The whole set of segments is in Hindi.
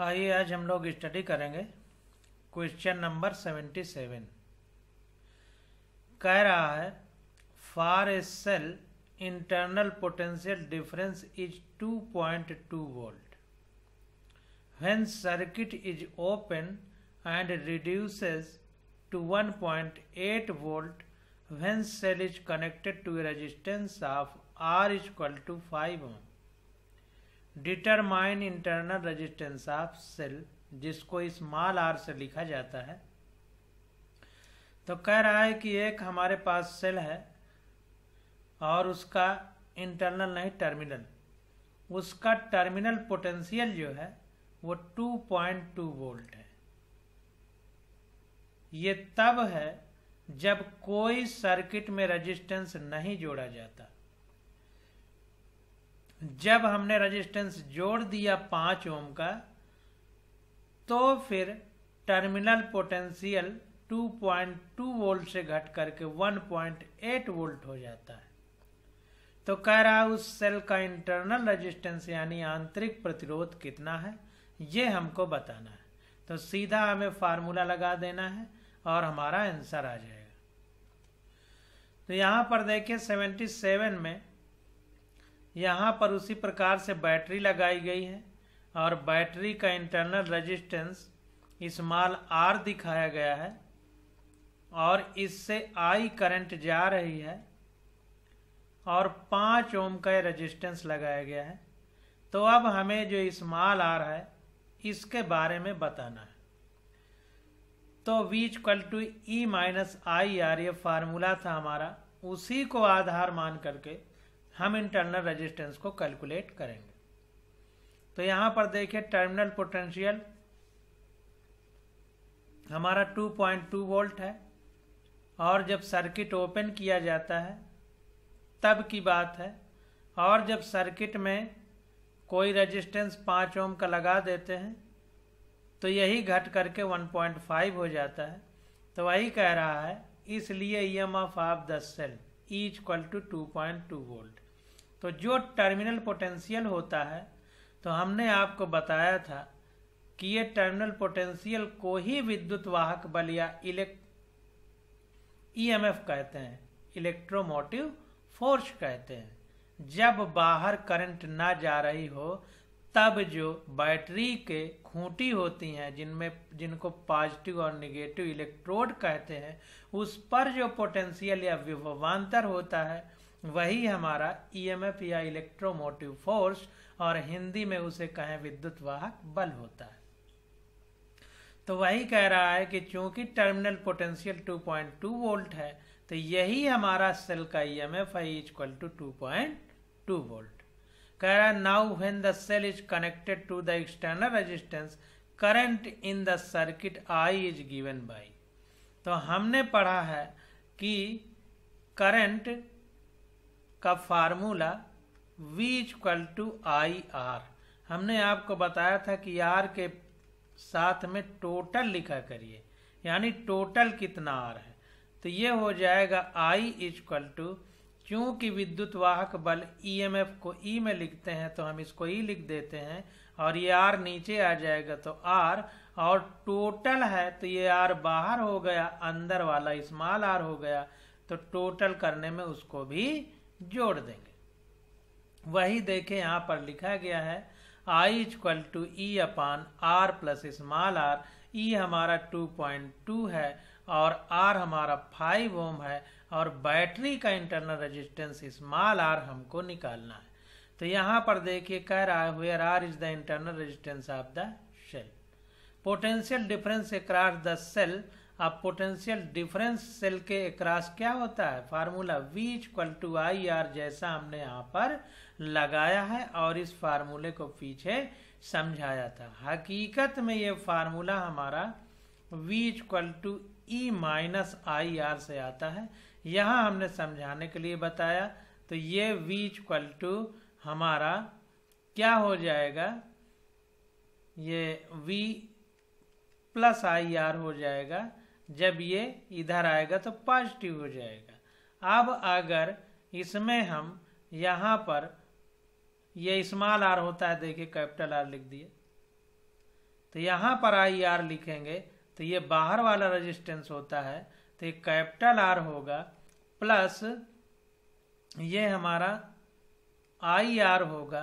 आइए आज हम लोग स्टडी करेंगे क्वेश्चन नंबर सेवेंटी सेवन कह रहा है for a cell internal potential difference is two point two volt when circuit is open and reduces to one point eight volt when cell is connected to resistance of R is equal to five ohm determine internal resistance of cell जिसको स्मॉल आर से लिखा जाता है तो कह रहा है कि एक हमारे पास सेल है और उसका इंटरनल नहीं टर्मिनल उसका टर्मिनल पोटेंशियल जो है वो 2.2 वोल्ट है ये तब है जब कोई सर्किट में रेजिस्टेंस नहीं जोड़ा जाता जब हमने रेजिस्टेंस जोड़ दिया पांच ओम का तो फिर टर्मिनल पोटेंशियल 2.2 वोल्ट से घट करके 1.8 वोल्ट हो जाता है तो कह रहा उस सेल का इंटरनल रेजिस्टेंस यानी आंतरिक प्रतिरोध कितना है ये हमको बताना है तो सीधा हमें फार्मूला लगा देना है और हमारा आंसर आ जाएगा तो यहाँ पर देखिए 77 में यहाँ पर उसी प्रकार से बैटरी लगाई गई है और बैटरी का इंटरनल रेजिस्टेंस स्मॉल आर दिखाया गया है और इससे आई करंट जा रही है और पाँच ओम का रेजिस्टेंस लगाया गया है तो अब हमें जो स्मॉल आर है इसके बारे में बताना है तो V equal to E minus I R ये फार्मूला था हमारा उसी को आधार मान करके हम इंटरनल रेजिस्टेंस को कैलकुलेट करेंगे तो यहां पर देखिए टर्मिनल पोटेंशियल हमारा 2.2 वोल्ट है और जब सर्किट ओपन किया जाता है तब की बात है और जब सर्किट में कोई रेजिस्टेंस पाँच ओम का लगा देते हैं तो यही घट करके 1.5 हो जाता है तो वही कह रहा है इसलिए E M of of the cell is equal to 2.2 volt तो जो टर्मिनल पोटेंशियल होता है तो हमने आपको बताया था कि ये टर्मिनल पोटेंशियल को ही विद्युत वाहक बल या इलेक्ट ईएमएफ e कहते हैं इलेक्ट्रोमोटिव फोर्स कहते हैं जब बाहर करंट ना जा रही हो तब जो बैटरी के खूंटी होती हैं जिनमें जिनको पॉजिटिव और निगेटिव इलेक्ट्रोड कहते हैं उस पर जो पोटेंशियल या विभवान्तर होता है वही हमारा ईएमएफ e या इलेक्ट्रोमोटिव फोर्स और हिंदी में उसे कहें विद्युत वाहक बल होता है तो वही कह रहा है कि चूंकि टर्मिनल पोटेंशियल 2.2 वोल्ट है तो यही हमारा सेल का E M F I equal to two point two volt कह रहा है now when the cell is connected to the external resistance current in the circuit I is given by तो हमने पढ़ा है कि करंट का formula V equal to I R हमने आपको बताया था कि आर के साथ में टोटल लिखा करिए यानी टोटल कितना आर है तो ये हो जाएगा आई इक्वल टू क्योंकि विद्युत वाहक बल ईएमएफ e को ई e में लिखते हैं तो हम इसको ई e लिख देते हैं और ये आर नीचे आ जाएगा तो आर और टोटल है तो ये आर बाहर हो गया अंदर वाला स्मॉल आर हो गया तो टोटल करने में उसको भी जोड़ देंगे वही देखे यहाँ पर लिखा गया है I is equal to E upon R plus small R E हमारा 2.2 है और आर हमारा 5 ओम है और बैटरी का इंटरनल रेजिस्टेंस स्मॉल आर हमको निकालना है तो यहाँ पर देखिए कह रहा है where R is the internal resistance of the cell potential difference across the cell अब पोटेंशियल डिफरेंस सेल के एक क्या होता है formula V equal to I R जैसा हमने यहाँ पर लगाया है और इस फार्मूले को पीछे समझाया था हकीकत में ये फार्मूला हमारा V equal to E minus I R से आता है यहाँ हमने समझाने के लिए बताया तो ये वी इक्वल टू हमारा क्या हो जाएगा ये वी प्लस आई आर हो जाएगा जब ये इधर आएगा तो पॉजिटिव हो जाएगा अब अगर इसमें हम यहाँ पर ये स्मॉल आर होता है देखिए कैपिटल आर लिख दिए तो यहाँ पर आई आर लिखेंगे तो ये बाहर वाला रेजिस्टेंस होता है तो ये कैपिटल आर होगा प्लस ये हमारा आई आर होगा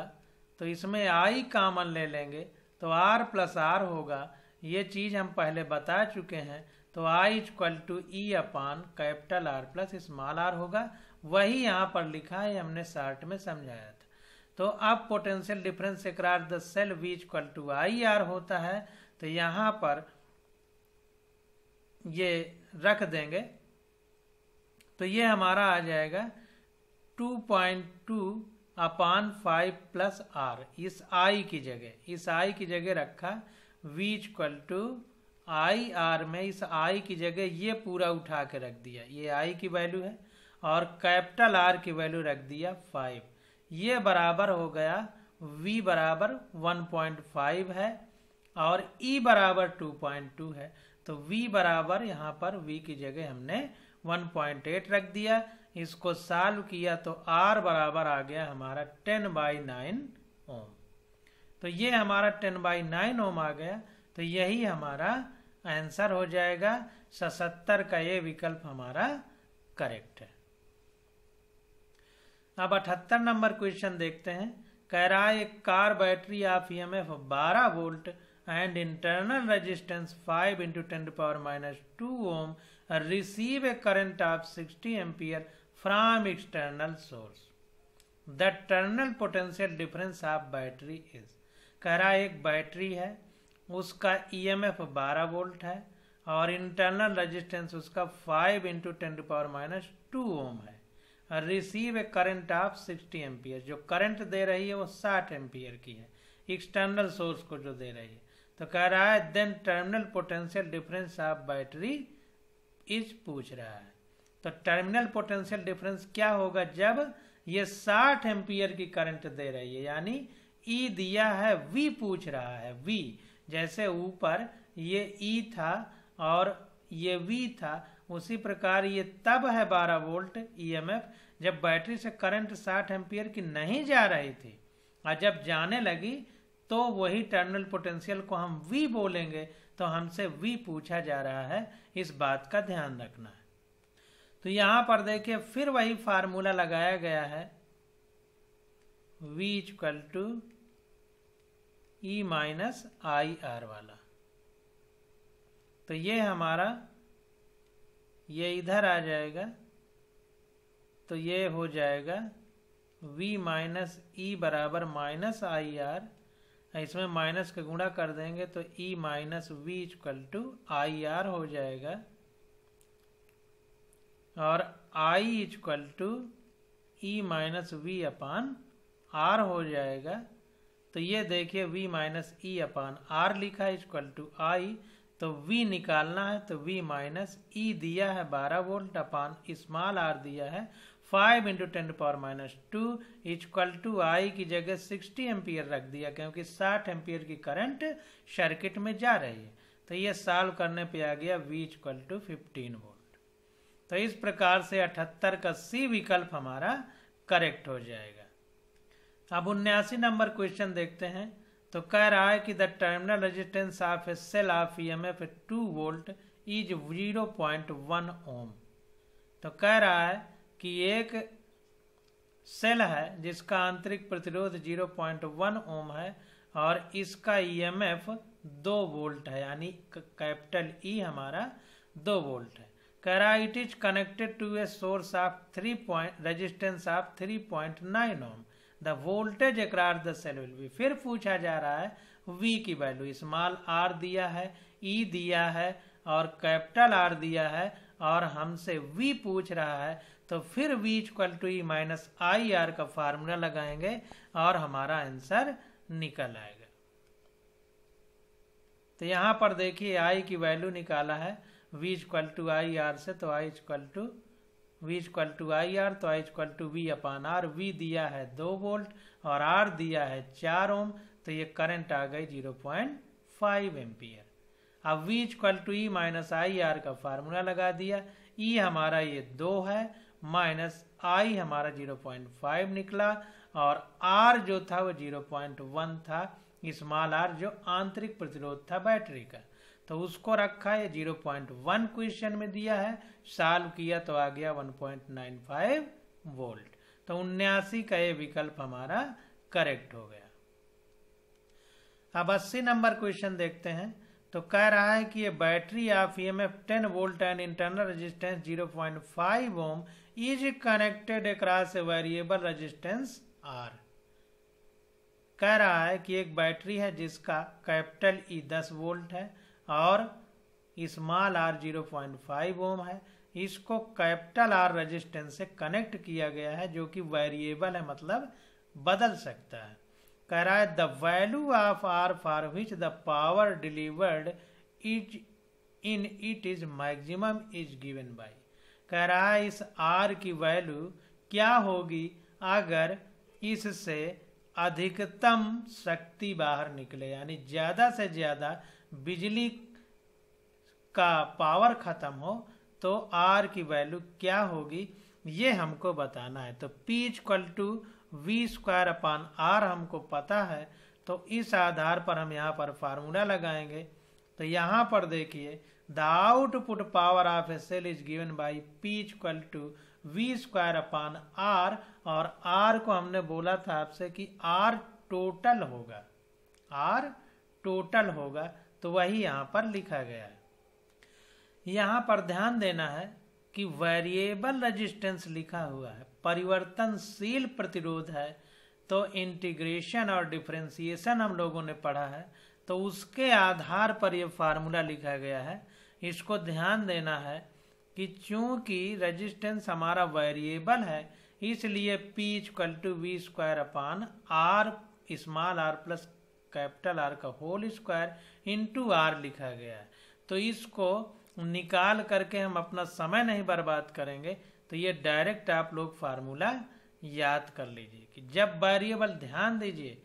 तो इसमें आई कामन ले लेंगे तो आर प्लस आर होगा ये चीज़ हम पहले बता चुके हैं तो I is equal to E upon capital R plus small R होगा वही यहाँ पर लिखा है हमने शार्ट में समझाया था तो अब potential difference across the cell V equal to I R होता है तो यहाँ पर ये रख देंगे तो ये हमारा आ जाएगा 2.2 अपान फाइव प्लस आर इस आई की जगह इस आई की जगह रखा V equal to I R में इस आई की जगह ये पूरा उठा के रख दिया ये आई की वैल्यू है और कैपिटल आर की वैल्यू रख दिया फाइव ये बराबर हो गया v बराबर 1.5 है और e बराबर 2.2 है तो v बराबर यहाँ पर v की जगह हमने 1.8 रख दिया इसको सॉल्व किया तो r बराबर आ गया हमारा 10 बाई नाइन ओम तो ये हमारा 10 बाई नाइन ओम आ गया तो यही हमारा आंसर हो जाएगा सतर का ये विकल्प हमारा करेक्ट है अब अठहत्तर नंबर क्वेश्चन देखते हैं कह रहा है एक car battery of E M F बारह volt and internal resistance five into ten power minus two ohm receive a current of sixty ampere from external source the terminal potential difference of battery is कह रहा एक बैटरी है उसका ईएमएफ e 12 वोल्ट है और इंटरनल रेजिस्टेंस उसका 5 into ten to power minus two ohm है और receive a current of 60 ampere जो करंट दे रही है वो 60 एम्पियर की है एक्सटर्नल सोर्स को जो दे रही है तो कह रहा है then terminal potential difference of battery is पूछ रहा है तो टर्मिनल पोटेंशियल डिफरेंस क्या होगा जब ये 60 एम्पियर की करंट दे रही है यानी ई e दिया है वी पूछ रहा है वी जैसे ऊपर ये ई था और ये वी था उसी प्रकार ये तब है 12 वोल्ट ईएमएफ e जब बैटरी से करंट 60 एम्पियर की नहीं जा रही थी और जब जाने लगी तो वही टर्मिनल पोटेंशियल को हम वी बोलेंगे तो हमसे वी पूछा जा रहा है इस बात का ध्यान रखना है तो यहां पर देखिए फिर वही फार्मूला लगाया गया है V equal to E minus I R वाला तो ये हमारा ये इधर आ जाएगा तो ये हो जाएगा v माइनस ई e बराबर माइनस आई आर इसमें माइनस का गुणा कर देंगे तो e minus V equal to I R हो जाएगा और i equal to E minus V upon R हो जाएगा तो ये देखिए v minus E upon R लिखा है इक्वल टू आई तो v निकालना है तो v माइनस ई e दिया है 12 वोल्ट अपान स्मॉल आर दिया है 5 into ten power minus two is equal to I की जगह 60 एम्पियर रख दिया क्योंकि 60 एम्पियर की करंट सर्किट में जा रही है तो ये सॉल्व करने पे आ गया v is equal to fifteen volt तो इस प्रकार से 78 का सी विकल्प हमारा करेक्ट हो जाएगा अब उन्यासी नंबर क्वेश्चन देखते हैं तो कह रहा है कि the terminal resistance of a cell of E M F two volt is zero point one ohm तो कह रहा है कि एक सेल है जिसका आंतरिक प्रतिरोध जीरो पॉइंट वन ओम है और इसका ई एम एफ दो वोल्ट है यानी कैपिटल ई e हमारा दो वोल्ट है कह रहा है it is connected to a source of three point resistance of three point nine ohm the voltage across the cell will be फिर पूछा जा रहा है वी की वैल्यू स्मॉल आर दिया है ई e दिया है और कैपिटल आर दिया है और हमसे वी पूछ रहा है तो फिर V equal to E minus I R का फार्मूला लगाएंगे और हमारा आंसर निकल आएगा तो यहाँ पर देखिए आई की वैल्यू निकाला है V equal to I R से तो I equal to V equal to I R तो I equal to V upon R V दिया है दो वोल्ट और आर दिया है चार ओम तो ये करंट आ गई जीरो पॉइंट फाइव एम्पियर अब V equal to E minus I R का फार्मूला लगा दिया ई e हमारा ये दो है माइनस आई हमारा जीरो पॉइंट फाइव निकला और आर जो था वो जीरो पॉइंट वन था स्मॉल आर जो आंतरिक प्रतिरोध था बैटरी का तो उसको रखा है जीरो पॉइंट वन क्वेश्चन में दिया है सॉल्व किया तो आ गया one point nine five volt तो उन्यासी का ये विकल्प हमारा करेक्ट हो गया अब अस्सी नंबर क्वेश्चन देखते हैं तो कह रहा है कि ये battery of E M F ten volt and internal resistance zero point five ohm is connected across a variable resistance R कह रहा है कि एक बैटरी है जिसका कैपिटल ई e दस वोल्ट है और small R zero point five ohm है इसको कैपिटल आर रजिस्टेंस से कनेक्ट किया गया है जो कि वेरिएबल है मतलब बदल सकता है कह रहा है the value of R for which the power delivered is in it is maximum is given by कह रहा है इस आर की वैल्यू क्या होगी अगर इससे अधिकतम शक्ति बाहर निकले यानी ज़्यादा से ज़्यादा बिजली का पावर खत्म हो तो आर की वैल्यू क्या होगी ये हमको बताना है तो P equal to V square upon R हमको पता है तो इस आधार पर हम यहाँ पर फार्मूला लगाएंगे तो यहाँ पर देखिए the output power of a cell is given by P equal to V square upon R और आर को हमने बोला था आपसे कि आर टोटल होगा आर टोटल होगा तो वही यहाँ पर लिखा गया है यहाँ पर ध्यान देना है कि वेरिएबल रेजिस्टेंस लिखा हुआ है परिवर्तनशील प्रतिरोध है तो इंटीग्रेशन और डिफ्रेंसिएशन हम लोगों ने पढ़ा है तो उसके आधार पर यह फार्मूला लिखा गया है इसको ध्यान देना है कि चूंकि रेजिस्टेंस हमारा वेरिएबल है इसलिए P is equal to V square upon R small R plus capital R का होल स्क्वायर इंटू आर लिखा गया है तो इसको निकाल करके हम अपना समय नहीं बर्बाद करेंगे तो ये डायरेक्ट आप लोग फार्मूला याद कर लीजिए कि जब वेरिएबल ध्यान दीजिए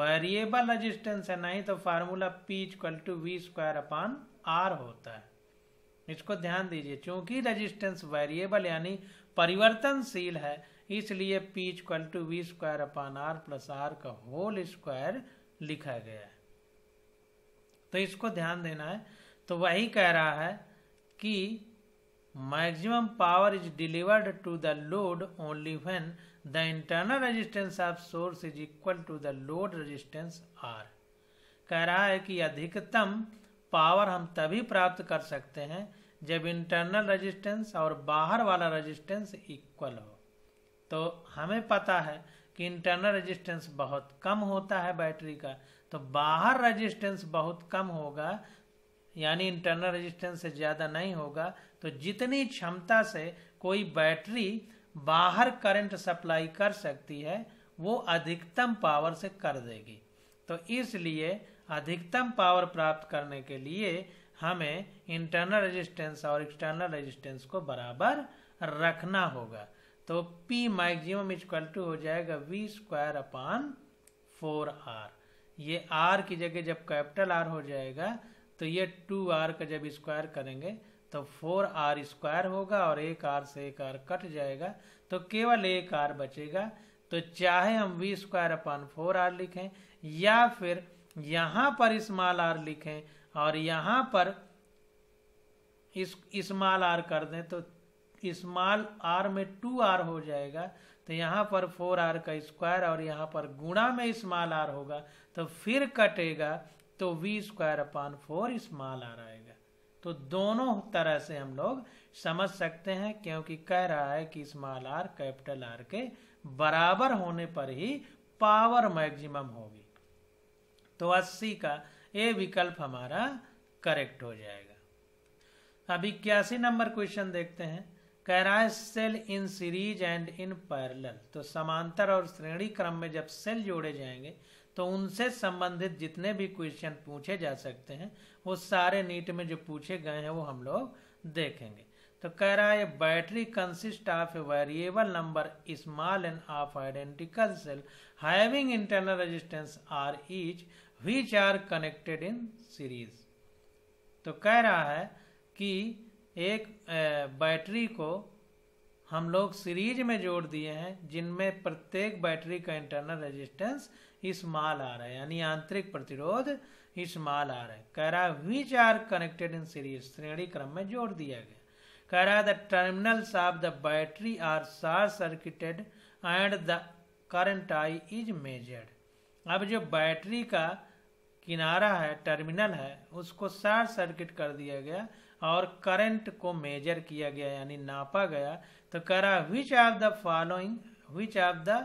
वेरिएबल रजिस्टेंस है नहीं तो formula P equal to V square upon R होता है इसको ध्यान दीजिए क्योंकि रजिस्टेंस वेरिएबल यानी परिवर्तनशील है इसलिए P equal to V square upon R plus R का होल स्क्वायर लिखा गया है तो इसको ध्यान देना है तो वही कह रहा है कि maximum power is delivered to the load only when the internal resistance of source is equal to the load resistance R कह रहा है कि अधिकतम पावर हम तभी प्राप्त कर सकते हैं जब इंटरनल रेजिस्टेंस और बाहर वाला रेजिस्टेंस इक्वल हो तो हमें पता है कि इंटरनल रेजिस्टेंस बहुत कम होता है बैटरी का तो बाहर रेजिस्टेंस बहुत कम होगा यानी इंटरनल रेजिस्टेंस से ज़्यादा नहीं होगा तो जितनी क्षमता से कोई बैटरी बाहर करंट सप्लाई कर सकती है वो अधिकतम पावर से कर देगी तो इसलिए अधिकतम पावर प्राप्त करने के लिए हमें इंटरनल रेजिस्टेंस और एक्सटर्नल रेजिस्टेंस को बराबर रखना होगा तो P maximum is equal to हो जाएगा V square upon four R ये R की जगह जब कैपिटल R हो जाएगा तो ये टू आर का जब स्क्वायर करेंगे तो फोर आर स्क्वायर होगा और एक आर से एक आर कट जाएगा तो केवल एक आर बचेगा तो चाहे हम V square upon four R लिखें या फिर यहाँ पर स्मॉल आर लिखें और यहाँ पर इस स्मॉल आर कर दें तो स्मॉल आर में टू आर हो जाएगा तो यहाँ पर फोर आर का स्क्वायर और यहाँ पर गुणा में स्मॉल आर होगा तो फिर कटेगा तो V square upon four small R आएगा तो दोनों तरह से हम लोग समझ सकते हैं क्योंकि कह रहा है कि स्मॉल आर कैपिटल आर के बराबर होने पर ही पावर मैक्सिमम होगी तो 80 का ये विकल्प हमारा करेक्ट हो जाएगा अब इक्यासी नंबर क्वेश्चन देखते हैं कह रहा है cell in series and in parallel तो समांतर और श्रेणी क्रम में जब सेल जोड़े जाएंगे तो उनसे संबंधित जितने भी क्वेश्चन पूछे जा सकते हैं वो सारे नीट में जो पूछे गए हैं वो हम लोग देखेंगे तो कह रहा है battery consist of a variable number small n of identical cell having internal resistance R each which are connected in series तो कह रहा है कि एक बैटरी को हम लोग सीरीज में जोड़ दिए हैं जिनमें प्रत्येक बैटरी का इंटरनल रेजिस्टेंस इस माल आ रहा है यानी आंतरिक प्रतिरोध इस माल आ रहा है कह रहा which are connected in series श्रेणी क्रम में जोड़ दिया गया कह रहा the terminals of the battery are short circuited and the current I is measured अब जो बैटरी का किनारा है टर्मिनल है उसको शॉर्ट सर्किट कर दिया गया और करंट को मेजर किया गया यानी नापा गया तो करा which of the following which of the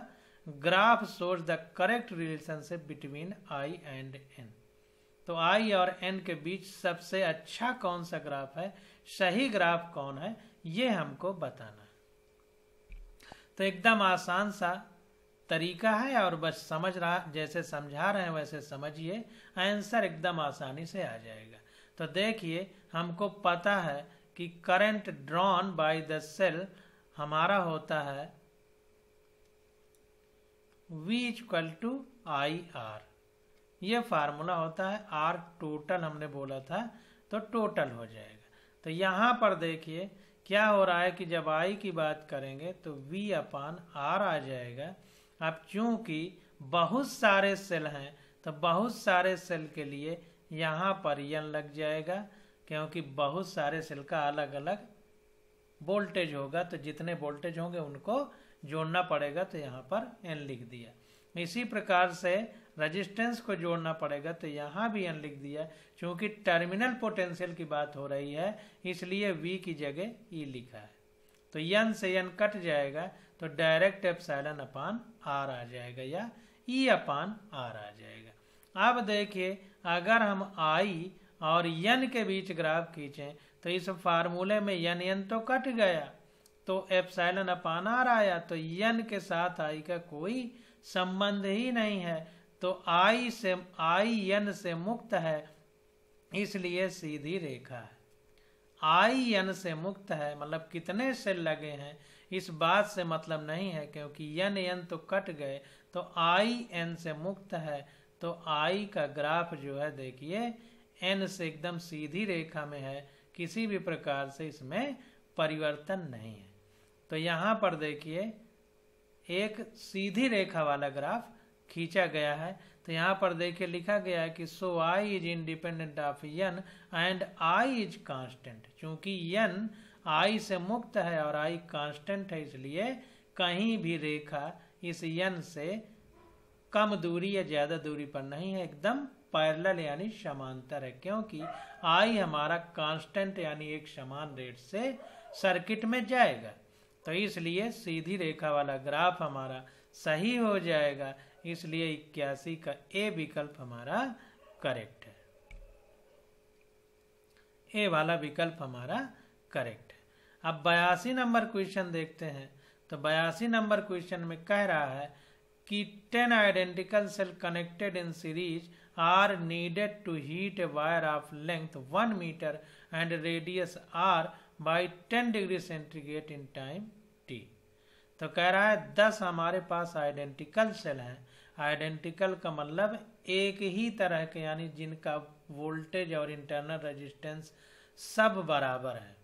graph source the correct relationship between I and n तो आई और एन के बीच सबसे अच्छा कौन सा ग्राफ है सही ग्राफ कौन है ये हमको बताना तो एकदम आसान सा तरीका है और बस समझ रहा जैसे समझा रहे हैं वैसे समझिए आंसर एकदम आसानी से आ जाएगा तो देखिए हमको पता है कि current drawn by the cell हमारा होता है V equal to I R ये फार्मूला होता है आर टोटल हमने बोला था तो टोटल हो जाएगा तो यहाँ पर देखिए क्या हो रहा है कि जब आई की बात करेंगे तो V अपान आर आ जाएगा अब चूंकि बहुत सारे सेल हैं तो बहुत सारे सेल के लिए यहाँ पर यन लग जाएगा क्योंकि बहुत सारे सेल का अलग अलग वोल्टेज होगा तो जितने वोल्टेज होंगे उनको जोड़ना पड़ेगा तो यहाँ पर एन लिख दिया इसी प्रकार से रजिस्टेंस को जोड़ना पड़ेगा तो यहाँ भी एन लिख दिया क्योंकि टर्मिनल पोटेंशियल की बात हो रही है इसलिए वी की जगह ई e लिखा है तो यन से यन कट जाएगा तो डायरेक्ट एप्साइलन अपान आर आ जाएगा या ई अपान आर आ जाएगा अब देखिए अगर हम आई और यन के बीच ग्राफ खींचें तो इस फार्मूले में यन यन तो कट गया तो एप्साइलन अपान आर आया तो यन के साथ आई का कोई संबंध ही नहीं है तो आई से आई यन से मुक्त है इसलिए सीधी रेखा है आई यन से मुक्त है मतलब कितने से लगे हैं इस बात से मतलब नहीं है क्योंकि यन यन तो कट गए तो आई एन से मुक्त है तो आई का ग्राफ जो है देखिए एन से एकदम सीधी रेखा में है किसी भी प्रकार से इसमें परिवर्तन नहीं है तो यहाँ पर देखिए एक सीधी रेखा वाला ग्राफ खींचा गया है तो यहाँ पर देखिए लिखा गया है कि so I is independent of n and I is constant क्योंकि यन आई से मुक्त है और आई कांस्टेंट है इसलिए कहीं भी रेखा इस यन से कम दूरी या ज़्यादा दूरी पर नहीं है एकदम पैरल यानी समांतर है क्योंकि आई हमारा कांस्टेंट यानी एक समान रेट से सर्किट में जाएगा तो इसलिए सीधी रेखा वाला ग्राफ हमारा सही हो जाएगा इसलिए इक्यासी का ए विकल्प हमारा करेक्ट है ए वाला विकल्प हमारा करेक्ट है अब बयासी नंबर क्वेश्चन देखते हैं तो बयासी नंबर क्वेश्चन में कह रहा है कि ten identical cell connected in series are needed to heat a wire of length one metre and radius R by ten degree centigrade in time T तो कह रहा है दस हमारे पास आइडेंटिकल सेल हैं आइडेंटिकल का मतलब एक ही तरह के यानी जिनका वोल्टेज और इंटरनल रेजिस्टेंस सब बराबर है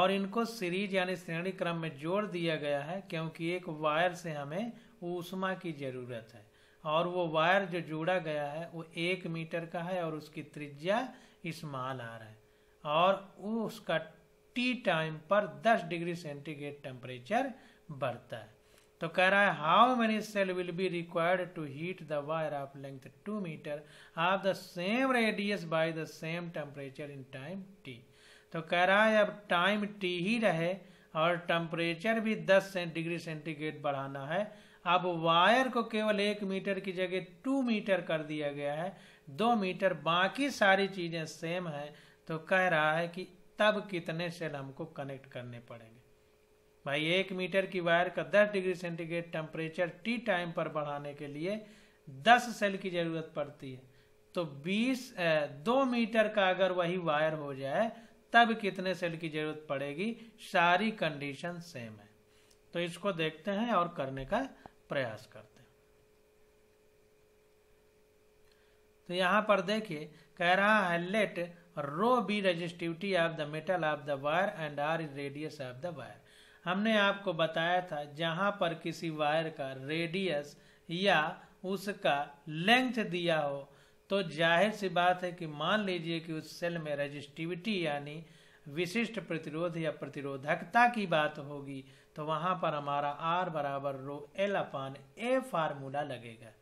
और इनको सीरीज यानी श्रेणी क्रम में जोड़ दिया गया है क्योंकि एक वायर से हमें ऊष्मा की ज़रूरत है और वो वायर जो जोड़ा गया है वो एक मीटर का है और उसकी त्रिज्या स्मॉल रहा है और उसका टी टाइम पर 10 डिग्री सेंटीग्रेड टेम्परेचर बढ़ता है तो कह रहा है how many cell will be required to heat the wire of length two metre of the same radius by the same temperature in time T तो कह रहा है अब टाइम टी ही रहे और टेम्परेचर भी 10 डिग्री सेंटीग्रेड बढ़ाना है अब वायर को केवल एक मीटर की जगह टू मीटर कर दिया गया है दो मीटर बाकी सारी चीज़ें सेम है तो कह रहा है कि तब कितने सेल हमको कनेक्ट करने पड़ेंगे भाई एक मीटर की वायर का 10 degree centigrade temperature T time पर बढ़ाने के लिए 10 सेल की ज़रूरत पड़ती है तो 20 दो मीटर का अगर वही वायर हो जाए तब कितने सेल की ज़रूरत पड़ेगी सारी कंडीशन सेम है तो इसको देखते हैं और करने का प्रयास करते हैं तो यहां पर देखिए कह रहा है let rho be resistivity of the metal of the wire and R is radius of the wire हमने आपको बताया था जहां पर किसी वायर का रेडियस या उसका लेंथ दिया हो तो जाहिर सी बात है कि मान लीजिए कि उस सेल में रजिस्टिविटी यानी विशिष्ट प्रतिरोध या प्रतिरोधकता की बात होगी तो वहां पर हमारा आर बराबर रो एल अपान ए फार्मूला लगेगा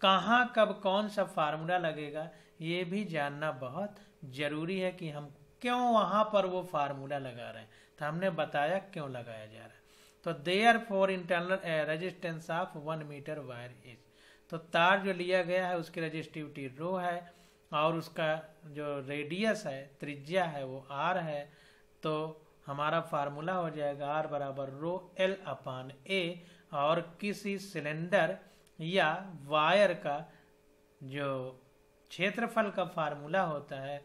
कहाँ कब कौन सा फार्मूला लगेगा ये भी जानना बहुत जरूरी है कि हम क्यों वहां पर वो फार्मूला लगा रहे हैं तो हमने बताया क्यों लगाया जा रहा है तो therefore internal resistance of one metre wire is तो तार जो लिया गया है उसकी रजिस्टिविटी रो है और उसका जो रेडियस है त्रिज्या है वो आर है तो हमारा फार्मूला हो जाएगा आर बराबर रो एल अपान ए और किसी सिलेंडर या वायर का जो क्षेत्रफल का फार्मूला होता है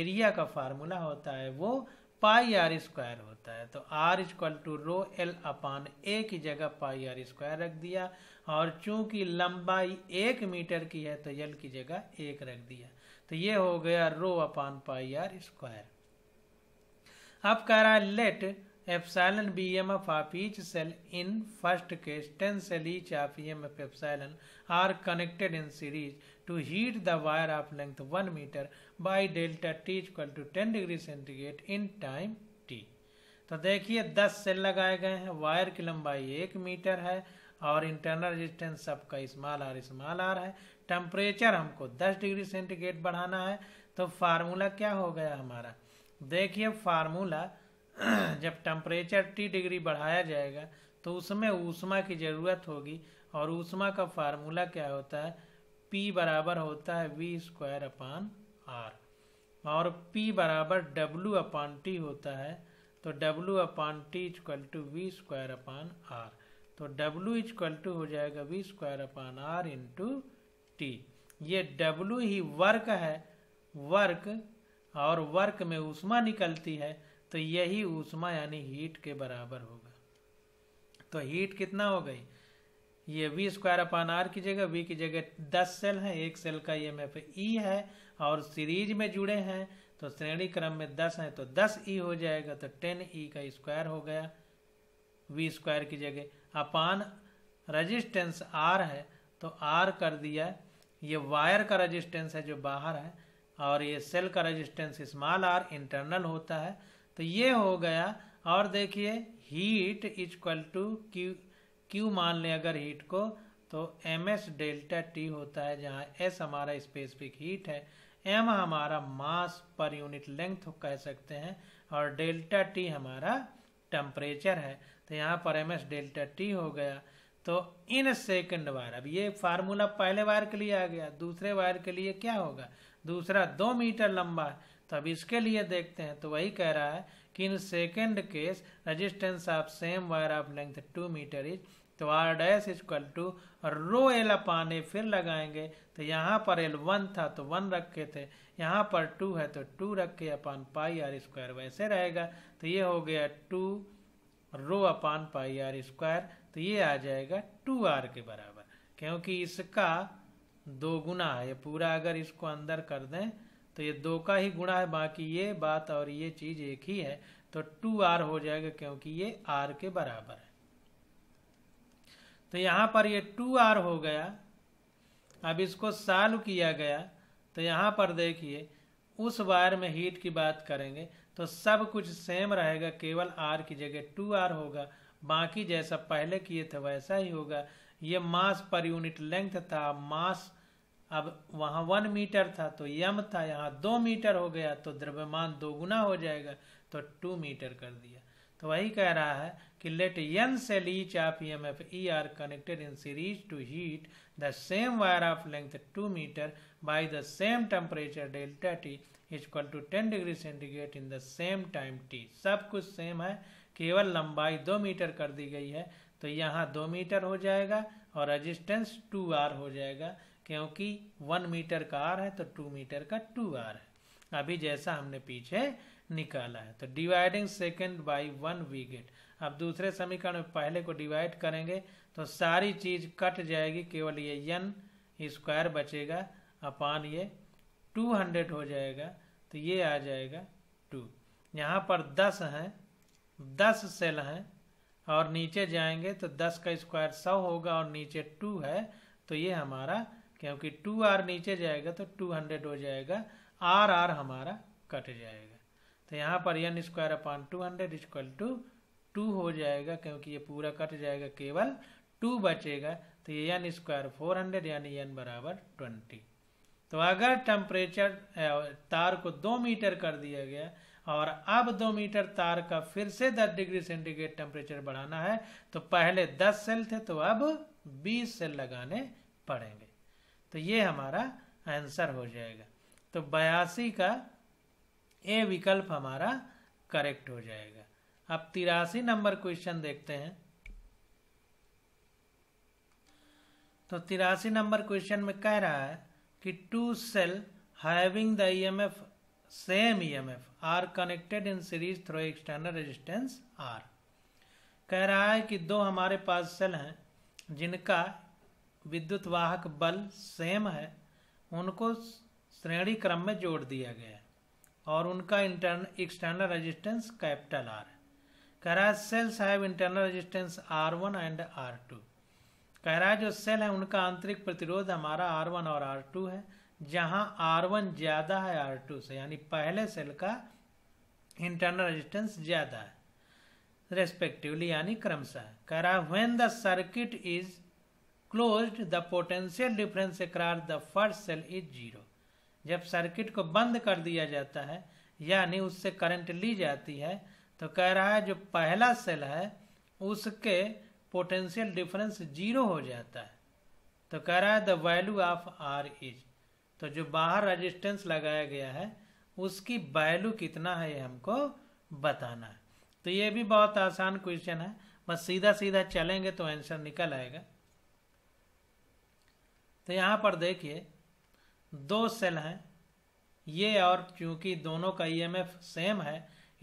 एरिया का फार्मूला होता है वो पाई आर स्क्वायर होता है तो R equal to rho L upon A की जगह पाई आर स्क्वायर रख दिया और चूंकि लंबाई एक मीटर की है तो यल की जगह एक रख दिया तो ये हो गया रो अपान पाई आर स्क्वायर अब कह रहा है let epsilon be M F of each cell in first case ten cell each of E M F epsilon are connected in series to heat the wire of length one metre by delta T equal to ten degree centigrade in time T तो देखिए दस सेल लगाए गए हैं वायर की लंबाई एक मीटर है और इंटरनल रेजिस्टेंस सबका स्मॉल आर स्मॉल आर है टेम्परेचर हमको 10 डिग्री सेंटीग्रेड बढ़ाना है तो फार्मूला क्या हो गया हमारा देखिए फार्मूला जब टेम्परेचर टी डिग्री बढ़ाया जाएगा तो उसमें ऊषमा की ज़रूरत होगी और ऊषमा का फार्मूला क्या होता है पी बराबर होता है वी स्क्वायर अपान आर और पी बराबर डब्लू अपान टी होता है तो W upon T equal to V square upon R तो W इजक्वल टू हो जाएगा V square upon R into T ये W ही वर्क है वर्क और वर्क में उष्मा निकलती है तो यही उष्मा यानी हीट के बराबर होगा तो हीट कितना हो गई ये वी स्क्वायर अपान आर की जगह वी की जगह दस सेल है एक सेल का ये एम ई है और सीरीज में जुड़े हैं तो श्रेणी क्रम में दस है तो दस ई e हो जाएगा तो टेन ई e का स्क्वायर हो गया वी स्क्वायर की जगह अपान रजिस्टेंस आर है तो आर कर दिया ये वायर का रजिस्टेंस है जो बाहर है और ये सेल का रजिस्टेंस स्मॉल आर इंटरनल होता है तो ये हो गया और देखिए heat is equal to Q Q मान लें अगर हीट को तो एम एस डेल्टा टी होता है जहाँ एस हमारा स्पेसिफिक हीट है एम हमारा मास पर यूनिट लेंथ कह सकते हैं और डेल्टा टी हमारा टेम्परेचर है तो यहाँ पर एम एस डेल्टा टी हो गया तो इन सेकंड वायर अब ये फार्मूला पहले वायर के लिए आ गया दूसरे वायर के लिए क्या होगा दूसरा दो मीटर लंबा है तो अब इसके लिए देखते हैं तो वही कह रहा है कि in second case resistance of same wire of length two metre is तो R dash is equal to rho L upon A फिर लगाएंगे तो यहाँ पर एल वन था तो वन रखे थे यहाँ पर टू है तो टू रख के अपान पाई आर स्क्वायर वैसे रहेगा तो ये हो गया two rho upon pi R square तो ये आ जाएगा टू आर के बराबर क्योंकि इसका दो गुना है ये पूरा अगर इसको अंदर कर दें तो ये दो का ही गुणा है बाकी ये बात और ये चीज एक ही है तो टू आर हो जाएगा क्योंकि ये आर के बराबर है तो यहां पर ये टू आर हो गया अब इसको साल किया गया तो यहां पर देखिए उस वायर में हीट की बात करेंगे तो सब कुछ सेम रहेगा केवल आर की जगह टू आर होगा बाकी जैसा पहले किए थे वैसा ही होगा ये मास पर यूनिट लेंथ था मास अब वहाँ वन मीटर था तो यम था यहाँ दो मीटर हो गया तो द्रव्यमान दोगुना हो जाएगा तो टू मीटर कर दिया तो वही कह रहा है कि लेट यन से each of M F E are connected in series to heat the same wire of length two metre by the same temperature delta T is equal to ten degree centigrade in the same time T सब कुछ सेम है केवल लंबाई दो मीटर कर दी गई है तो यहाँ दो मीटर हो जाएगा और रजिस्टेंस टू आर हो जाएगा क्योंकि वन मीटर का आर है तो टू मीटर का टू आर है अभी जैसा हमने पीछे निकाला है तो dividing second by one we get अब दूसरे समीकरण में पहले को डिवाइड करेंगे तो सारी चीज कट जाएगी केवल ये यन स्क्वायर बचेगा अपान ये टू हंड्रेड हो जाएगा तो ये आ जाएगा टू यहाँ पर दस हैं दस सेल हैं और नीचे जाएंगे तो दस का स्क्वायर सौ होगा और नीचे टू है तो ये हमारा क्योंकि टू आर नीचे जाएगा तो टू हंड्रेड हो जाएगा आर आर हमारा कट जाएगा तो यहाँ पर n square upon two hundred equal to two हो जाएगा क्योंकि ये पूरा कट जाएगा केवल टू बचेगा तो ये एन स्क्वायर फोर हंड्रेड यानी एन बराबर ट्वेंटी तो अगर टेम्परेचर तार को दो मीटर कर दिया गया और अब दो मीटर तार का फिर से दस डिग्री सेंटीग्रेड टेम्परेचर बढ़ाना है तो पहले दस सेल थे तो अब बीस सेल लगाने पड़ेंगे तो ये हमारा आंसर हो जाएगा तो बयासी का ए विकल्प हमारा करेक्ट हो जाएगा अब तिरासी नंबर क्वेश्चन देखते हैं तो तिरासी नंबर क्वेश्चन में कह रहा है कि two cell having the EMF same EMF are connected in series through external resistance R कह रहा है कि दो हमारे पास सेल हैं जिनका विद्युत वाहक बल सेम है उनको श्रेणी क्रम में जोड़ दिया गया है और उनका internal external resistance capital R है कह रहा है cells have internal resistance R one and R two कह रहा है जो सेल है उनका आंतरिक प्रतिरोध हमारा आर वन और आर टू है जहां आर वन ज्यादा है आर टू से यानी पहले सेल का इंटरनल रेजिस्टेंस ज्यादा है रेस्पेक्टिवली यानी क्रमशः कह रहा है when the circuit is close the potential difference across the first cell is zero जब सर्किट को बंद कर दिया जाता है यानी उससे करंट ली जाती है तो कह रहा है जो पहला सेल है उसके पोटेंशियल डिफरेंस जीरो हो जाता है तो कह रहा है the value of R is तो जो बाहर रजिस्टेंस लगाया गया है उसकी वैल्यू कितना है ये हमको बताना है तो ये भी बहुत आसान क्वेश्चन है बस सीधा सीधा चलेंगे तो आंसर निकल आएगा तो यहाँ पर देखिए दो सेल हैं ये और चूंकि दोनों का ईएमएफ e सेम है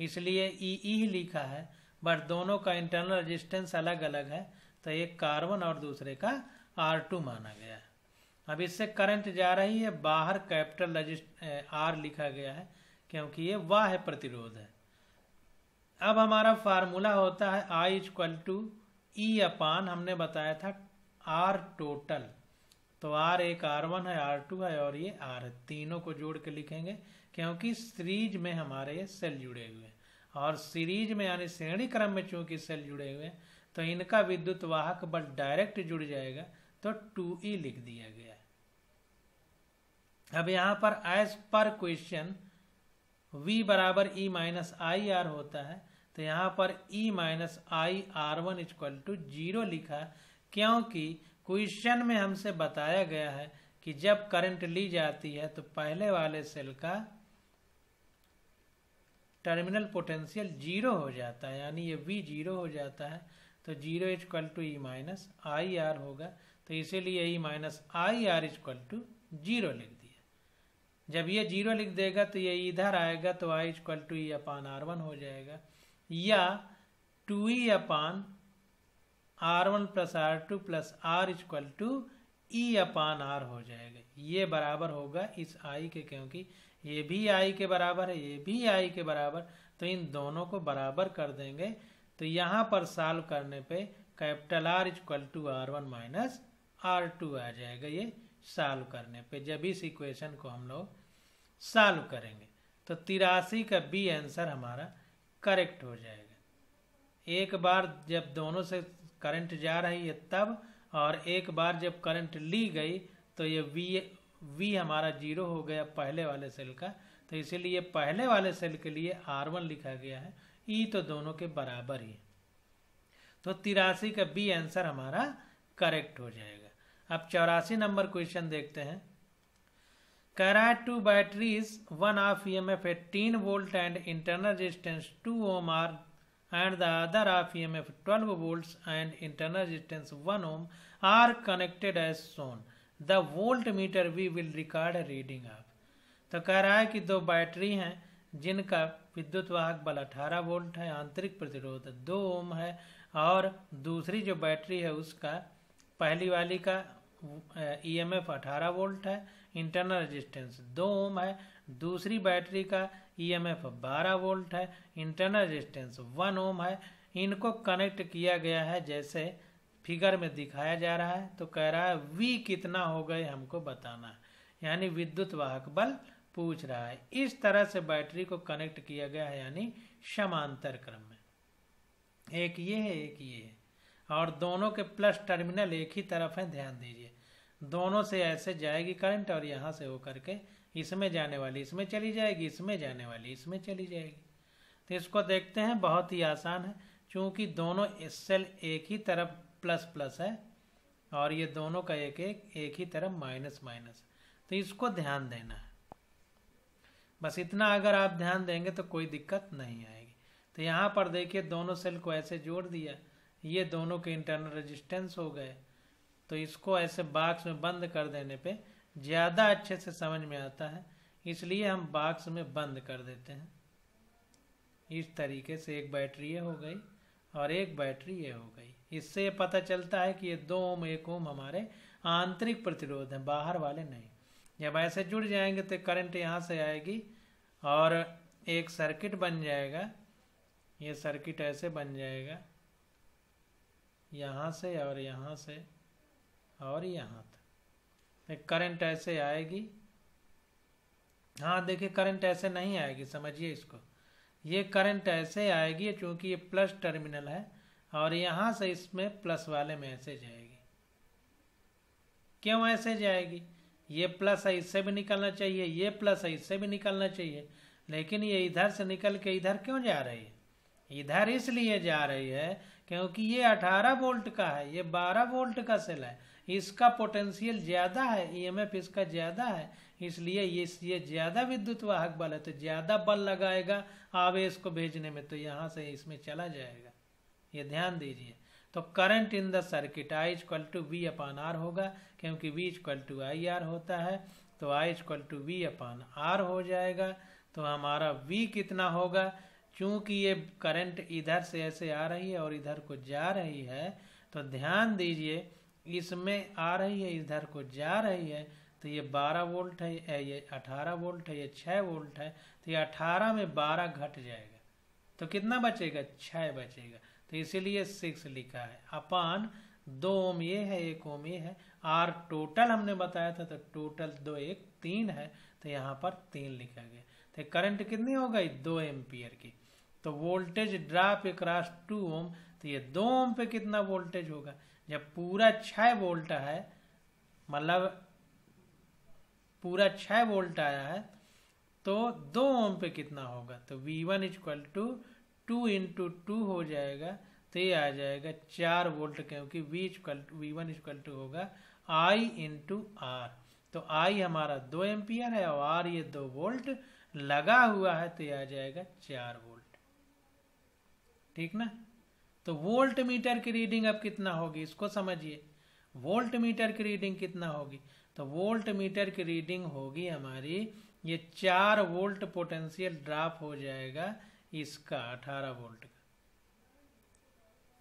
इसलिए ई e ई e लिखा है बट दोनों का इंटरनल रेजिस्टेंस अलग अलग है तो एक कार्बन और दूसरे का आर टू माना गया है अब इससे करंट जा रही है बाहर कैपिटल रजिस्ट आर लिखा गया है क्योंकि ये वाह प्रतिरोध है अब हमारा फार्मूला होता है आई इजक्वल टू ई अपान हमने बताया था आर टोटल तो आर एक आर वन है आर टू है और ये आर है तीनों को जोड़ के लिखेंगे क्योंकि सीरीज में हमारे ये सेल जुड़े हुए हैं और सीरीज में यानी श्रेणी क्रम में चूंकि सेल जुड़े हुए हैं तो इनका विद्युत वाहक बल डायरेक्ट जुड़ जाएगा तो टू ई लिख दिया गया अब यहां पर एज पर क्वेश्चन V बराबर ई माइनस आई आर होता है तो यहाँ पर E minus I R one is equal to zero लिखा क्योंकि क्वेश्चन में हमसे बताया गया है कि जब करंट ली जाती है तो पहले वाले सेल का टर्मिनल पोटेंशियल जीरो हो जाता है यानी ये वी जीरो हो जाता है तो zero is equal to E minus I R होगा तो इसीलिए E minus I R is equal to zero लिख दिया जब ये जीरो लिख देगा तो ये इधर आएगा तो I is equal to E upon R one हो जाएगा या two E upon R one plus R two plus R is equal to E upon R हो जाएगा ये बराबर होगा इस आई के क्योंकि ये भी आई के बराबर है ये भी आई के बराबर तो इन दोनों को बराबर कर देंगे तो यहाँ पर सॉल्व करने पे capital R is equal to R one minus R two आ जाएगा ये सॉल्व करने पे जब इस इक्वेशन को हम लोग सॉल्व करेंगे तो तिरासी का बी आंसर हमारा करेक्ट हो जाएगा एक बार जब दोनों से करंट जा रही है तब और एक बार जब करंट ली गई तो ये वी वी हमारा जीरो हो गया पहले वाले सेल का तो इसीलिए पहले वाले सेल के लिए आर वन लिखा गया है ई e तो दोनों के बराबर ही तो तिरासी का बी आंसर हमारा करेक्ट हो जाएगा अब चौरासी नंबर क्वेश्चन देखते हैं करा two batteries one of E M F eighteen volt and internal resistance two ohm R and the other of EMF 12 volts and internal resistance 1 ohm are connected as shown. The volt meter V will record reading of तो कह रहा है कि दो बैटरी हैं जिनका विद्युत वाहक बल 18 वोल्ट है आंतरिक प्रतिरोध दो ओम है और दूसरी जो बैटरी है उसका पहली वाली का ईएमएफ 18 वोल्ट है इंटरनल रेजिस्टेंस दो ओम है दूसरी बैटरी का ईएमएफ e 12 वोल्ट है इंटरनल रेजिस्टेंस 1 ओम है इनको कनेक्ट किया गया है जैसे फिगर में दिखाया जा रहा है तो कह रहा है वी कितना हो गए हमको बताना है यानी विद्युत वाहक बल पूछ रहा है इस तरह से बैटरी को कनेक्ट किया गया है यानी समांतर क्रम में एक ये है एक ये है और दोनों के प्लस टर्मिनल एक ही तरफ है ध्यान दीजिए दोनों से ऐसे जाएगी करंट और यहाँ से होकर के इसमें जाने वाली इसमें चली जाएगी इसमें जाने वाली इसमें चली जाएगी तो इसको देखते हैं बहुत ही आसान है क्योंकि दोनों सेल एक ही तरफ प्लस प्लस है और ये दोनों का एक एक एक ही तरफ माइनस माइनस तो इसको ध्यान देना है बस इतना अगर आप ध्यान देंगे तो कोई दिक्कत नहीं आएगी तो यहाँ पर देखिए दोनों सेल को ऐसे जोड़ दिया ये दोनों के इंटरनल रजिस्टेंस हो गए तो इसको ऐसे बाक्स में बंद कर देने पर ज़्यादा अच्छे से समझ में आता है इसलिए हम बाक्स में बंद कर देते हैं इस तरीके से एक बैटरी ये हो गई और एक बैटरी ये हो गई इससे ये पता चलता है कि ये दो ओम एक ओम हमारे आंतरिक प्रतिरोध हैं बाहर वाले नहीं जब ऐसे जुड़ जाएंगे तो करंट यहाँ से आएगी और एक सर्किट बन जाएगा ये सर्किट ऐसे बन जाएगा यहाँ से और यहाँ से और यहाँ करंट ऐसे आएगी हाँ देखिए करंट ऐसे नहीं आएगी समझिए इसको ये करंट ऐसे आएगी क्योंकि ये प्लस टर्मिनल है और यहाँ से इसमें प्लस वाले में ऐसे जाएगी क्यों ऐसे जाएगी ये प्लस है इससे भी निकलना चाहिए ये प्लस है इससे भी निकलना चाहिए लेकिन ये इधर से निकल के इधर क्यों जा रही है इधर इसलिए जा रही है क्योंकि ये अठारह वोल्ट का है ये बारह वोल्ट का सेल है इसका पोटेंशियल ज़्यादा है ईएमएफ e इसका ज़्यादा है इसलिए ये ये ज़्यादा विद्युत वाहक बल है तो ज़्यादा बल लगाएगा आवेश को भेजने में तो यहाँ से इसमें चला जाएगा ये ध्यान दीजिए तो current in the circuit I equal to V upon R होगा क्योंकि V equal to I R होता है तो I equal to V upon R हो जाएगा तो हमारा वी कितना होगा चूंकि ये करंट इधर से ऐसे आ रही है और इधर को जा रही है तो ध्यान दीजिए इसमें आ रही है इधर को जा रही है तो ये 12 वोल्ट है ये 18 वोल्ट है ये 6 वोल्ट है तो ये 18 में 12 घट जाएगा तो कितना बचेगा 6 बचेगा तो इसीलिए 6 लिखा है अपान दो ओम ये है एक ओम ये है आर टोटल हमने बताया था तो टोटल दो एक तीन है तो यहाँ पर तीन लिखा गया तो करंट कितनी हो गई दो एम्पियर की तो वोल्टेज ड्राप एक टू ओम तो ये दो ओम पे कितना वोल्टेज होगा जब पूरा छ वोल्ट है मतलब पूरा छः वोल्ट आया है तो दो ओम पे कितना होगा तो V one is equal to two into two हो जाएगा तो ये आ जाएगा चार वोल्ट क्योंकि V is equal V one is equal to होगा आई इंटू आर तो आई हमारा दो एम्पियर है और आर ये दो वोल्ट लगा हुआ है तो ये आ जाएगा चार वोल्ट ठीक ना तो वोल्ट मीटर की रीडिंग अब कितना होगी इसको समझिए वोल्ट मीटर की रीडिंग कितना होगी तो वोल्ट मीटर की रीडिंग होगी हमारी ये चार वोल्ट पोटेंशियल ड्राप हो जाएगा इसका अठारह वोल्ट का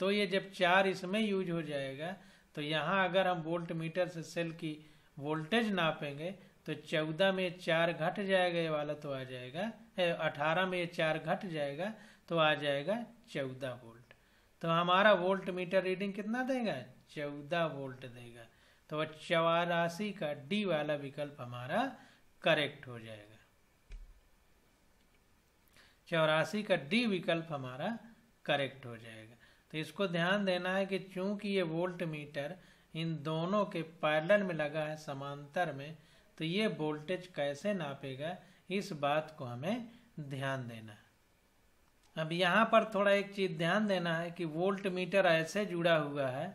तो ये जब चार इसमें यूज हो जाएगा तो यहाँ अगर हम वोल्ट मीटर से सेल की वोल्टेज नापेंगे तो चौदह में चार घट जाएगा ये वाला तो आ जाएगा अठारह में ये चार घट जाएगा तो आ जाएगा चौदह वोल्ट तो हमारा वोल्ट मीटर रीडिंग कितना देगा चौदह वोल्ट देगा तो वह चौरासी का डी वाला विकल्प हमारा करेक्ट हो जाएगा चौरासी का डी विकल्प हमारा करेक्ट हो जाएगा तो इसको ध्यान देना है कि चूंकि ये वोल्ट मीटर इन दोनों के पैरल में लगा है समांतर में तो ये वोल्टेज कैसे नापेगा इस बात को हमें ध्यान देना है अब यहाँ पर थोड़ा एक चीज़ ध्यान देना है कि वोल्ट मीटर ऐसे जुड़ा हुआ है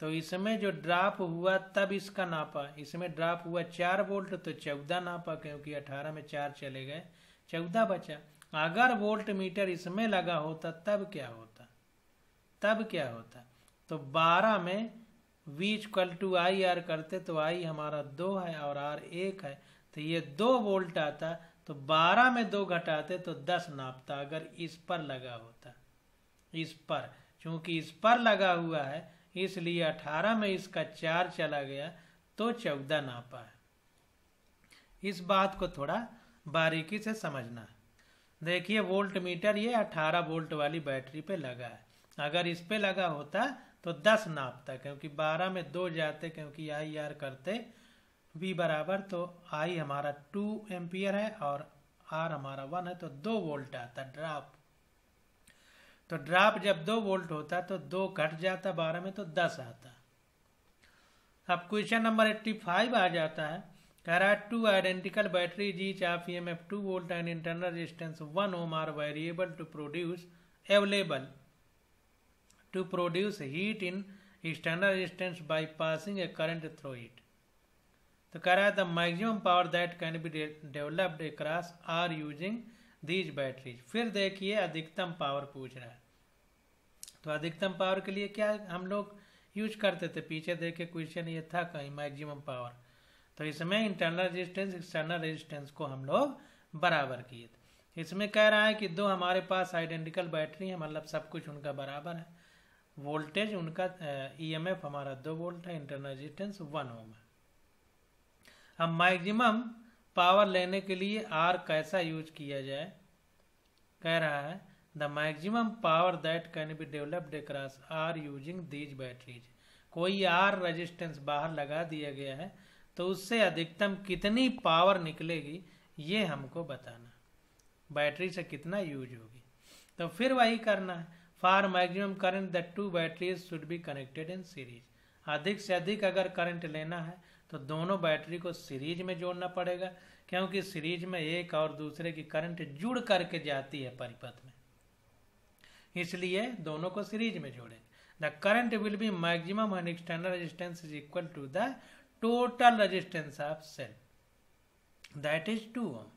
तो इसमें जो ड्राप हुआ तब इसका नापा इसमें ड्राप हुआ चार वोल्ट तो चौदह नापा क्योंकि अठारह में चार चले गए चौदह बचा अगर वोल्ट मीटर इसमें लगा होता तब क्या होता तब क्या होता तो बारह में V equal to I R करते तो आई हमारा दो है और आर एक है तो ये दो वोल्ट आता तो 12 में दो घटाते तो 10 नापता अगर इस पर लगा होता इस पर क्योंकि इस पर लगा हुआ है इसलिए 18 में इसका चार चला गया तो 14 नापा है इस बात को थोड़ा बारीकी से समझना देखिए वोल्ट मीटर ये 18 वोल्ट वाली बैटरी पे लगा है अगर इस पे लगा होता तो 10 नापता क्योंकि 12 में दो जाते क्योंकि यही यार करते V बराबर तो I हमारा 2 एम्पियर है और R हमारा 1 है तो 2 वोल्ट आता ड्राप तो ड्राप जब 2 वोल्ट होता तो 2 घट जाता 12 में तो 10 आता अब क्वेश्चन नंबर 85 आ जाता है कह रहा है two identical battery each of E M F two volt and internal resistance one ohm are variable to produce available to produce heat in external resistance by passing a current through heat तो कह रहा है the maximum power that can be developed across R using these batteries फिर देखिए अधिकतम पावर पूछ रहा है तो अधिकतम पावर के लिए क्या हम लोग यूज करते थे पीछे देखे क्वेश्चन ये था कहीं मैक्सिमम पावर तो इसमें इंटरनल रेजिस्टेंस एक्सटर्नल रेजिस्टेंस को हम लोग बराबर किए थे इसमें कह रहा है कि दो हमारे पास आइडेंटिकल बैटरी है मतलब सब कुछ उनका बराबर है वोल्टेज उनका ईएमएफ e हमारा दो वोल्ट है इंटरनल रेजिस्टेंस वन ओम है अब मैक्सिमम पावर लेने के लिए आर कैसा यूज किया जाए कह रहा है the maximum power that can be developed across R using these batteries कोई आर रेजिस्टेंस बाहर लगा दिया गया है तो उससे अधिकतम कितनी पावर निकलेगी ये हमको बताना बैटरी से कितना यूज होगी तो फिर वही करना है for maximum current the two batteries should be connected in series अधिक से अधिक अगर करंट लेना है तो दोनों बैटरी को सीरीज में जोड़ना पड़ेगा क्योंकि सीरीज में एक और दूसरे की करंट जुड़ करके जाती है परिपथ में इसलिए दोनों को सीरीज में जोड़े the current will be maximum and external resistance is equal to the total resistance of cell that is two ohm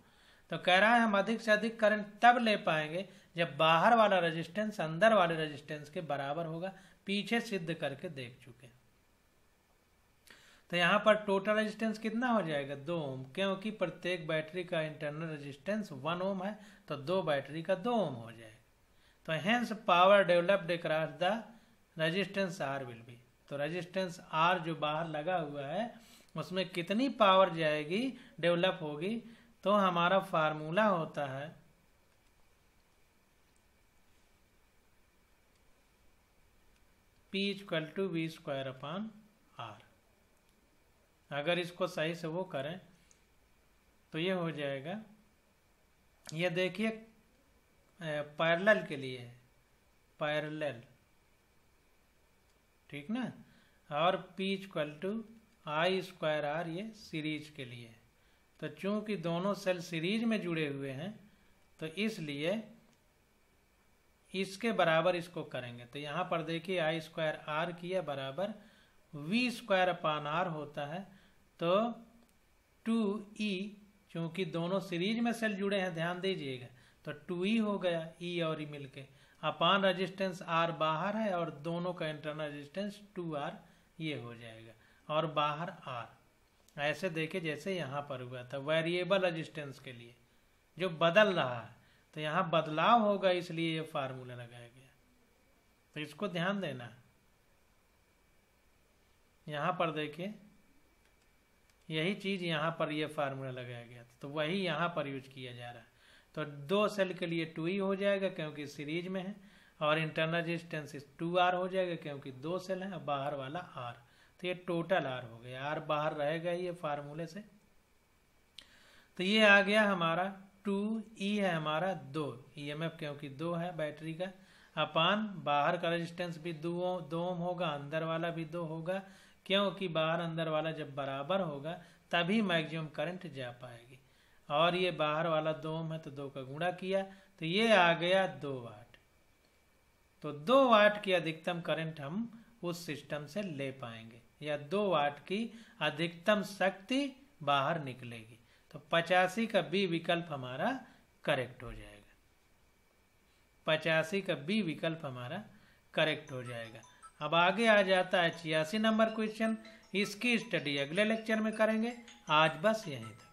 तो कह रहा है हम अधिक से अधिक करंट तब ले पाएंगे जब बाहर वाला रेजिस्टेंस अंदर वाले रेजिस्टेंस के बराबर होगा पीछे सिद्ध करके देख चुके हैं तो यहाँ पर टोटल रेजिस्टेंस कितना हो जाएगा दो ओम क्योंकि प्रत्येक बैटरी का इंटरनल रेजिस्टेंस वन ओम है तो दो बैटरी का दो ओम हो जाएगा तो hence power developed across the resistance R will be तो रेजिस्टेंस आर जो बाहर लगा हुआ है उसमें कितनी पावर जाएगी डेवलप होगी तो हमारा फार्मूला होता है P equal to V square upon R अगर इसको सही से वो करें तो ये हो जाएगा ये देखिए पैरेलल के लिए है पैरेलल ठीक ना और P equal to I square R ये सीरीज के लिए तो चूंकि दोनों सेल सीरीज में जुड़े हुए हैं तो इसलिए इसके बराबर इसको करेंगे तो यहाँ पर देखिए आई स्क्वायर आर किया बराबर वी स्क्वायर अपान आर होता है तो टू ई चूंकि दोनों सीरीज में सेल जुड़े हैं ध्यान दीजिएगा तो टू ई हो गया ई और ई मिलके अपान रजिस्टेंस आर बाहर है और दोनों का इंटरनल रजिस्टेंस टू आर ये हो जाएगा और बाहर आर ऐसे देखे जैसे यहाँ पर हुआ था वेरिएबल रजिस्टेंस के लिए जो बदल रहा है तो यहाँ बदलाव होगा इसलिए ये फार्मूला लगाया गया तो इसको ध्यान देना यहाँ पर देखिए यही चीज यहाँ पर ये यह फार्मूला लगाया गया था तो वही यहाँ पर यूज किया जा रहा है तो दो सेल के लिए टू ई हो जाएगा क्योंकि सीरीज में है और इंटरनल रेजिस्टेंस टू आर हो जाएगा क्योंकि दो सेल है बाहर वाला आर तो ये टोटल आर हो गया आर बाहर रहेगा ये फार्मूले से तो ये आ गया हमारा टू ई है हमारा दो ई एम एफ क्योंकि दो है बैटरी का अपान बाहर का रेजिस्टेंस भी दो दो होगा अंदर वाला भी दो होगा क्योंकि बाहर अंदर वाला जब बराबर होगा तभी मैक्सिमम करंट जा पाएगी और ये बाहर वाला दो है तो दो का गुणा किया तो ये आ गया दो वाट तो दो वाट की अधिकतम करंट हम उस सिस्टम से ले पाएंगे या दो वाट की अधिकतम शक्ति बाहर निकलेगी तो पचासी का बी विकल्प हमारा करेक्ट हो जाएगा पचासी का बी विकल्प हमारा करेक्ट हो जाएगा अब आगे आ जाता है छियासी नंबर क्वेश्चन इसकी स्टडी अगले लेक्चर में करेंगे आज बस यहीं तक